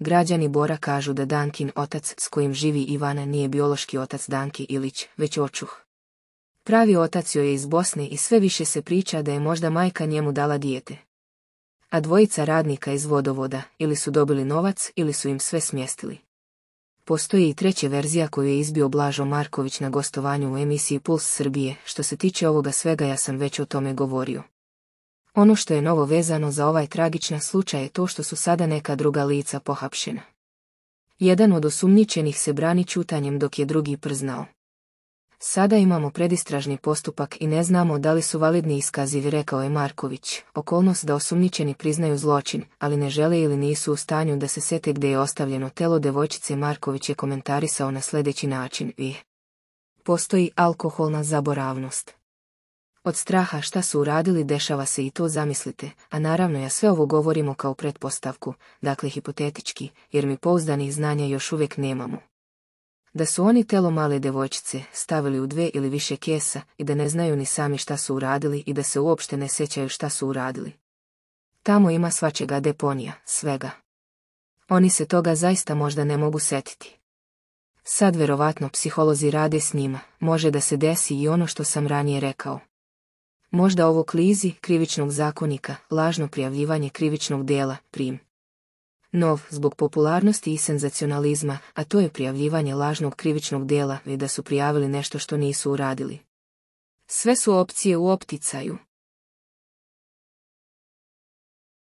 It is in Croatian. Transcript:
Građani Bora kažu da Dankin otac s kojim živi Ivana nije biološki otac Danki Ilić, već očuh. Pravi otac joj je iz Bosne i sve više se priča da je možda majka njemu dala dijete. A dvojica radnika iz vodovoda ili su dobili novac ili su im sve smjestili. Postoji i treća verzija koju je izbio Blažo Marković na gostovanju u emisiji Puls Srbije, što se tiče ovoga svega ja sam već o tome govorio. Ono što je novo vezano za ovaj tragičan slučaj je to što su sada neka druga lica pohapšena. Jedan od osumnjičenih se brani čutanjem dok je drugi prznao. Sada imamo predistražni postupak i ne znamo da li su validni iskazivi, rekao je Marković. Okolnost da osumnjičeni priznaju zločin, ali ne žele ili nisu u stanju da se sete gdje je ostavljeno telo devojčice Marković je komentarisao na sljedeći način i postoji alkoholna zaboravnost. Od straha šta su uradili dešava se i to zamislite, a naravno ja sve ovo govorimo kao pretpostavku, dakle hipotetički, jer mi pouzdanih znanja još uvijek nemamo. Da su oni telo male devojčice stavili u dve ili više kesa i da ne znaju ni sami šta su uradili i da se uopšte ne sećaju šta su uradili. Tamo ima svačega deponija, svega. Oni se toga zaista možda ne mogu setiti. Sad verovatno psiholozi rade s njima, može da se desi i ono što sam ranije rekao. Možda ovo klizi krivičnog zakonika, lažno prijavljivanje krivičnog dela, prim. Nov, zbog popularnosti i senzacionalizma, a to je prijavljivanje lažnog krivičnog dela, i da su prijavili nešto što nisu uradili. Sve su opcije u opticaju.